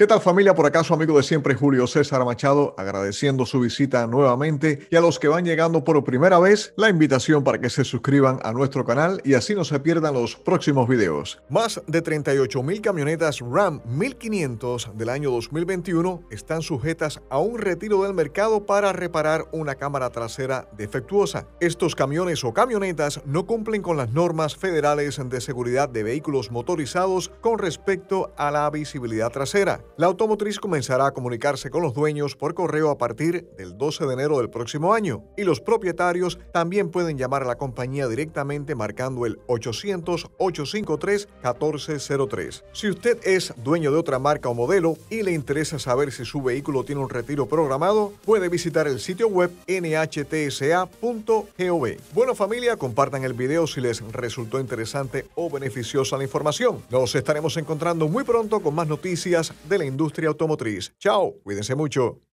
¿Qué tal familia? Por acaso amigo de siempre Julio César Machado, agradeciendo su visita nuevamente y a los que van llegando por primera vez, la invitación para que se suscriban a nuestro canal y así no se pierdan los próximos videos. Más de 38.000 camionetas RAM 1500 del año 2021 están sujetas a un retiro del mercado para reparar una cámara trasera defectuosa. Estos camiones o camionetas no cumplen con las normas federales de seguridad de vehículos motorizados con respecto a la visibilidad trasera. La automotriz comenzará a comunicarse con los dueños por correo a partir del 12 de enero del próximo año y los propietarios también pueden llamar a la compañía directamente marcando el 800-853-1403. Si usted es dueño de otra marca o modelo y le interesa saber si su vehículo tiene un retiro programado, puede visitar el sitio web nhtsa.gov. Bueno familia, compartan el video si les resultó interesante o beneficiosa la información. Nos estaremos encontrando muy pronto con más noticias de la industria automotriz. Chao, cuídense mucho.